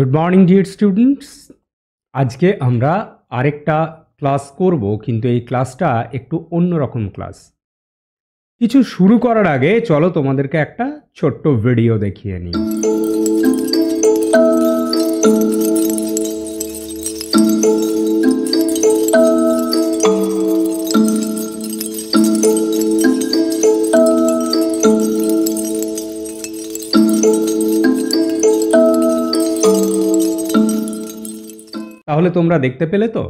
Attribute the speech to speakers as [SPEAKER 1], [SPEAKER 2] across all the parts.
[SPEAKER 1] good morning dear students আজকে আমরা আরেকটা ক্লাস করব কিন্তু এই ক্লাসটা একটু অন্যরকম ক্লাস কিছু শুরু করার আগে চলো তোমাদেরকে একটা ছোট্ট ভিডিও দেখিয়ে নিই তাহলে তোমরা দেখতে পেলে তো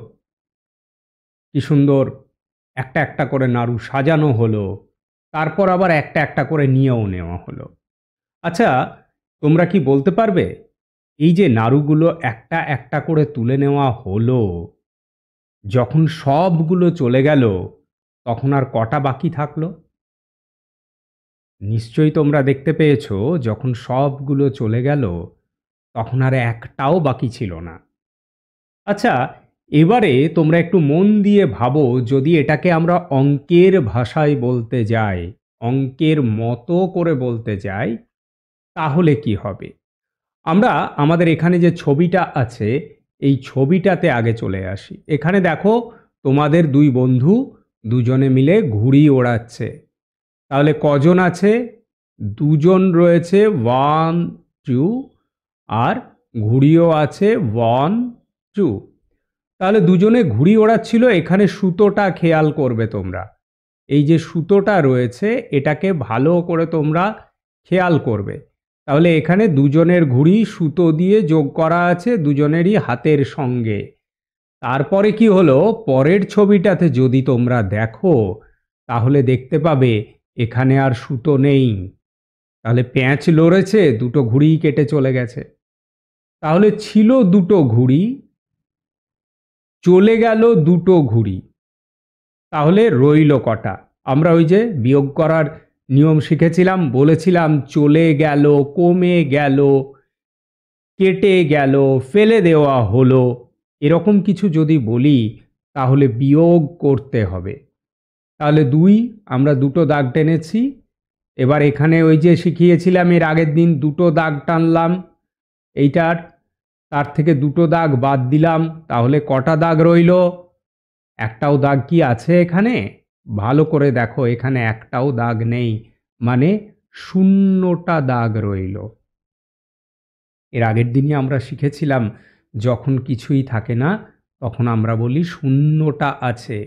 [SPEAKER 1] কি সুন্দর একটা একটা করে নাড়ু সাজানো হলো তারপর আবার একটা একটা করে নিয়েও নেওয়া হলো আচ্ছা তোমরা কি বলতে পারবে এই যে নাড়ুগুলো একটা একটা করে তুলে নেওয়া হলো যখন সবগুলো চলে গেল তখন আর কটা বাকি থাকলো নিশ্চয়ই তোমরা দেখতে পেয়েছ যখন সবগুলো চলে গেল তখন আর একটাও বাকি ছিল না আচ্ছা এবারে তোমরা একটু মন দিয়ে ভাবো যদি এটাকে আমরা অঙ্কের ভাষায় বলতে যাই অঙ্কের মতো করে বলতে যাই তাহলে কি হবে আমরা আমাদের এখানে যে ছবিটা আছে এই ছবিটাতে আগে চলে আসি এখানে দেখো তোমাদের দুই বন্ধু দুজনে মিলে ঘুড়ি ওড়াচ্ছে তাহলে কজন আছে দুজন রয়েছে ওয়ান টু আর ঘুড়িও আছে ওয়ান চু তাহলে দুজনে ঘুড়ি ওড়াচ্ছিল এখানে সুতোটা খেয়াল করবে তোমরা এই যে সুতোটা রয়েছে এটাকে ভালো করে তোমরা খেয়াল করবে তাহলে এখানে দুজনের ঘুড়ি সুতো দিয়ে যোগ করা আছে দুজনেরই হাতের সঙ্গে তারপরে কি হলো পরের ছবিটাতে যদি তোমরা দেখো তাহলে দেখতে পাবে এখানে আর সুতো নেই তাহলে প্যাঁচ লড়েছে দুটো ঘুড়ি কেটে চলে গেছে তাহলে ছিল দুটো ঘুড়ি চলে গেল দুটো ঘুড়ি তাহলে রইল কটা আমরা ওই যে বিয়োগ করার নিয়ম শিখেছিলাম বলেছিলাম চলে গেল কমে গেল কেটে গেল ফেলে দেওয়া হলো এরকম কিছু যদি বলি তাহলে বিয়োগ করতে হবে তাহলে দুই আমরা দুটো দাগ টেনেছি এবার এখানে ওই যে শিখিয়েছিলাম এর আগের দিন দুটো দাগ টানলাম এইটার তার থেকে দুটো দাগ বাদ দিলাম তাহলে কটা দাগ রইল একটাও দাগ কি আছে এখানে ভালো করে দেখো এখানে একটাও দাগ নেই মানে শূন্যটা দাগ রইল এর আগের দিনই আমরা শিখেছিলাম যখন কিছুই থাকে না তখন আমরা বলি শূন্যটা আছে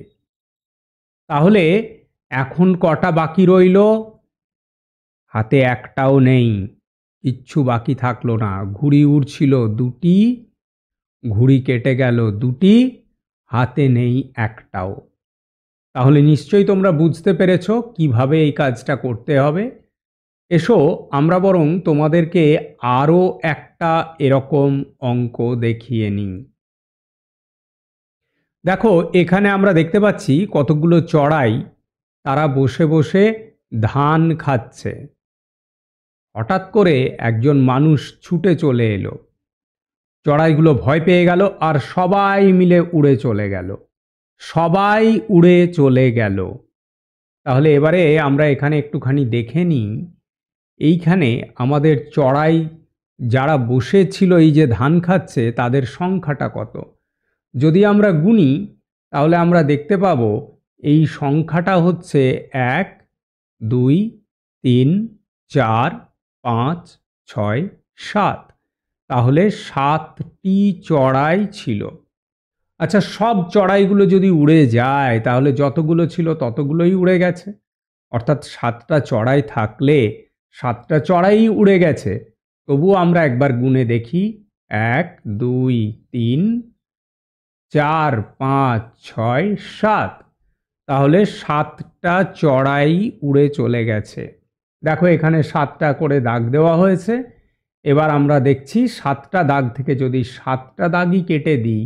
[SPEAKER 1] তাহলে এখন কটা বাকি রইল হাতে একটাও নেই কিচ্ছু বাকি থাকলো না ঘুড়ি উড়ছিল দুটি ঘুড়ি কেটে গেল দুটি হাতে নেই একটাও তাহলে নিশ্চয়ই তোমরা বুঝতে পেরেছ কিভাবে এই কাজটা করতে হবে এসো আমরা বরং তোমাদেরকে আরও একটা এরকম অঙ্ক দেখিয়ে নিই দেখো এখানে আমরা দেখতে পাচ্ছি কতগুলো চড়াই তারা বসে বসে ধান খাচ্ছে হঠাৎ করে একজন মানুষ ছুটে চলে এলো চড়াইগুলো ভয় পেয়ে গেল আর সবাই মিলে উড়ে চলে গেল সবাই উড়ে চলে গেল তাহলে এবারে আমরা এখানে একটুখানি দেখে নিই এইখানে আমাদের চড়াই যারা বসেছিল এই যে ধান খাচ্ছে তাদের সংখ্যাটা কত যদি আমরা গুনি তাহলে আমরা দেখতে পাব এই সংখ্যাটা হচ্ছে এক দুই তিন চার পাঁচ ছয় সাত তাহলে সাতটি চড়াই ছিল আচ্ছা সব চড়াইগুলো যদি উড়ে যায় তাহলে যতগুলো ছিল ততগুলোই উড়ে গেছে অর্থাৎ সাতটা চড়াই থাকলে সাতটা চড়াই উড়ে গেছে তবু আমরা একবার গুনে দেখি এক দুই তিন চার পাঁচ ছয় সাত তাহলে সাতটা চড়াই উড়ে চলে গেছে দেখো এখানে সাতটা করে দাগ দেওয়া হয়েছে এবার আমরা দেখছি সাতটা দাগ থেকে যদি সাতটা দাগই কেটে দিই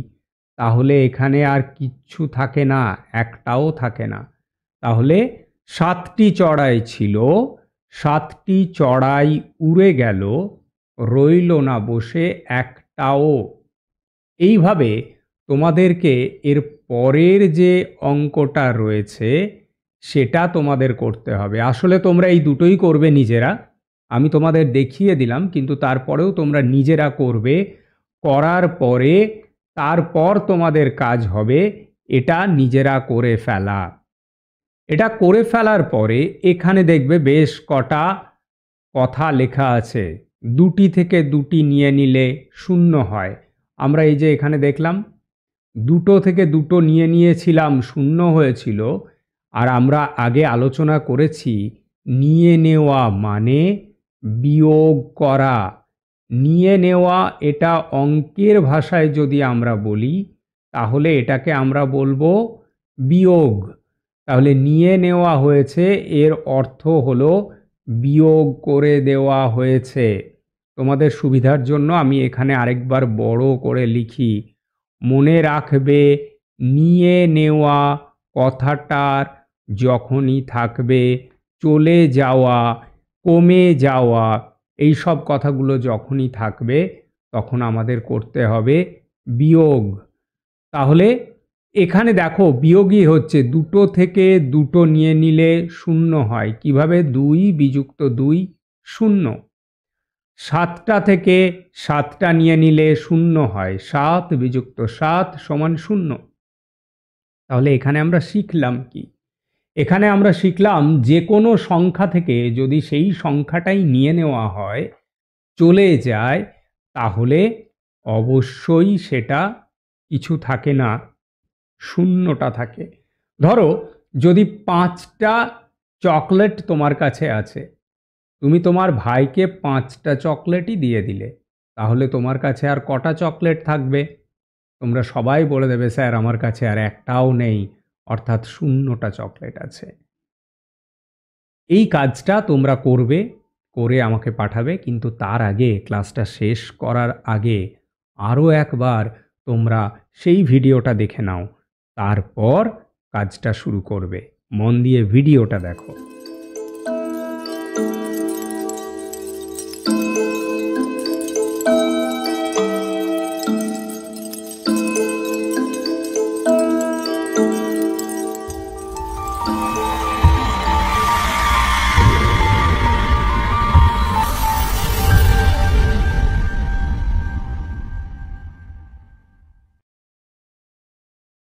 [SPEAKER 1] তাহলে এখানে আর কিচ্ছু থাকে না একটাও থাকে না তাহলে সাতটি চড়াই ছিল সাতটি চড়াই উড়ে গেল রইল না বসে একটাও এইভাবে তোমাদেরকে এর পরের যে অঙ্কটা রয়েছে সেটা তোমাদের করতে হবে আসলে তোমরা এই দুটোই করবে নিজেরা আমি তোমাদের দেখিয়ে দিলাম কিন্তু তারপরেও তোমরা নিজেরা করবে করার পরে তারপর তোমাদের কাজ হবে এটা নিজেরা করে ফেলা এটা করে ফেলার পরে এখানে দেখবে বেশ কটা কথা লেখা আছে দুটি থেকে দুটি নিয়ে নিলে শূন্য হয় আমরা এই যে এখানে দেখলাম দুটো থেকে দুটো নিয়ে নিয়েছিলাম শূন্য হয়েছিল আর আমরা আগে আলোচনা করেছি নিয়ে নেওয়া মানে বিয়োগ করা নিয়ে নেওয়া এটা অঙ্কের ভাষায় যদি আমরা বলি তাহলে এটাকে আমরা বলবো বিয়োগ তাহলে নিয়ে নেওয়া হয়েছে এর অর্থ হলো বিয়োগ করে দেওয়া হয়েছে তোমাদের সুবিধার জন্য আমি এখানে আরেকবার বড় করে লিখি মনে রাখবে নিয়ে নেওয়া কথাটার যখনই থাকবে চলে যাওয়া কমে যাওয়া এই সব কথাগুলো যখনই থাকবে তখন আমাদের করতে হবে বিয়োগ তাহলে এখানে দেখো বিয়োগই হচ্ছে দুটো থেকে দুটো নিয়ে নিলে শূন্য হয় কিভাবে দুই বিযুক্ত দুই শূন্য সাতটা থেকে সাতটা নিয়ে নিলে শূন্য হয় সাত বিযুক্ত সাত সমান শূন্য তাহলে এখানে আমরা শিখলাম কি এখানে আমরা শিখলাম যে কোনো সংখ্যা থেকে যদি সেই সংখ্যাটাই নিয়ে নেওয়া হয় চলে যায় তাহলে অবশ্যই সেটা কিছু থাকে না শূন্যটা থাকে ধরো যদি পাঁচটা চকলেট তোমার কাছে আছে তুমি তোমার ভাইকে পাঁচটা চকলেটই দিয়ে দিলে তাহলে তোমার কাছে আর কটা চকলেট থাকবে তোমরা সবাই বলে দেবে স্যার আমার কাছে আর একটাও নেই অর্থাৎ শূন্যটা চকলেট আছে এই কাজটা তোমরা করবে করে আমাকে পাঠাবে কিন্তু তার আগে ক্লাসটা শেষ করার আগে আরও একবার তোমরা সেই ভিডিওটা দেখে নাও তারপর কাজটা শুরু করবে মন দিয়ে ভিডিওটা দেখো